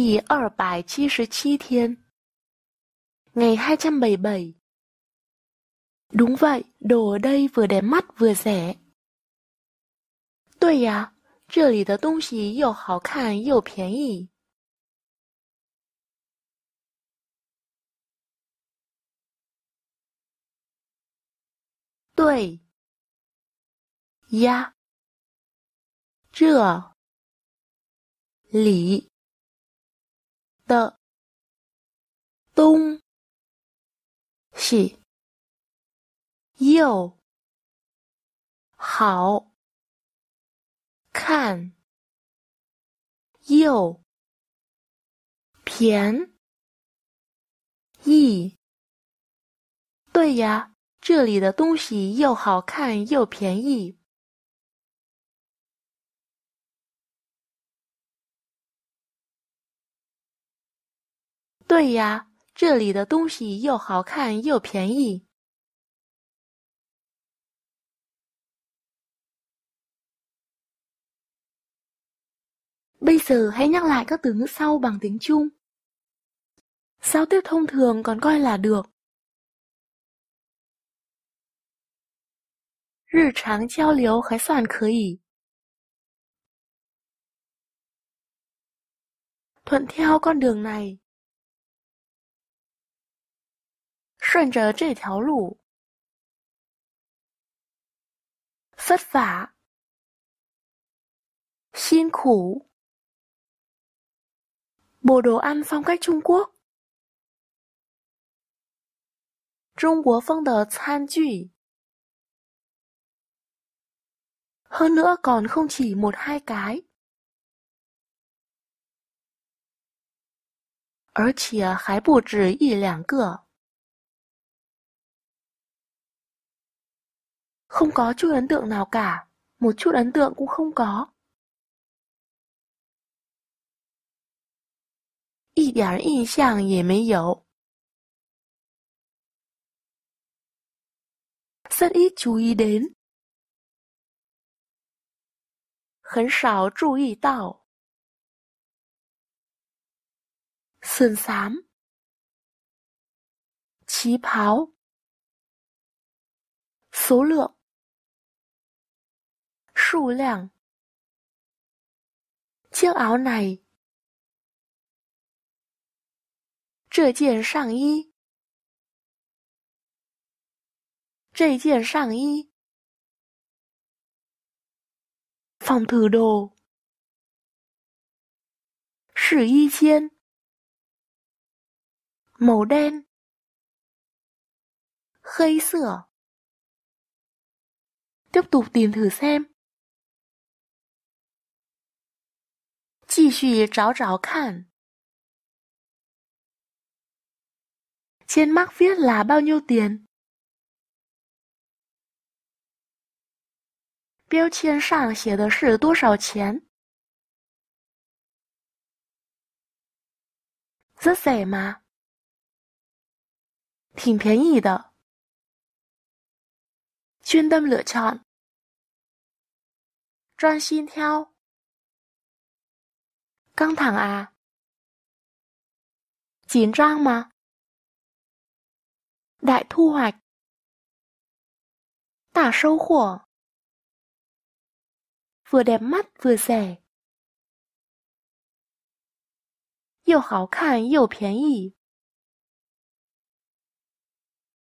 第二百七十七天 Ngày bảy Đúng vậy, đồ ở đây vừa đẹp mắt vừa rẻ. 对呀，这里的东西又好看又便宜。对，呀，这里的东西又好看又便宜。对呀，这里的东西又好看又便宜。对呀，这里的东西又好看又便宜 Bây giờ hãy nhắc lại các từ ngữ sau bằng tiếng Trung. Giao tiếp thông thường còn coi là được. Rì tráng giao lưu khái soạn khởi ý. Thuận theo con đường này. 顺着这条路，佛法、辛苦、布道、安风、格、中国、中、国、风、的、忏、悔，。hơn nữa còn không chỉ một hai cái，而且还不止一两个。Không có chút ấn tượng nào cả, một chút ấn tượng cũng không có. điểm Ý điểm 印象也没有. Rất ít chú ý đến. 很少注意到。sườn xám Chí pháo Số lượng 数量。chiếc áo này. 这件上衣。这件上衣。phòng thử đồ. 试衣间。màu đen. 黑色。Tiếp tục tìm thử xem. 继续找找看。签章写的是包 nhiêu tiền？标签上写的是多少钱？这谁吗？挺便宜的。专挑。Căng thẳng à? Chín rang mà. Đại thu hoạch. Tả sâu khổ. Vừa đẹp mắt vừa rẻ. Yêu hào khăn, yêu 便宜.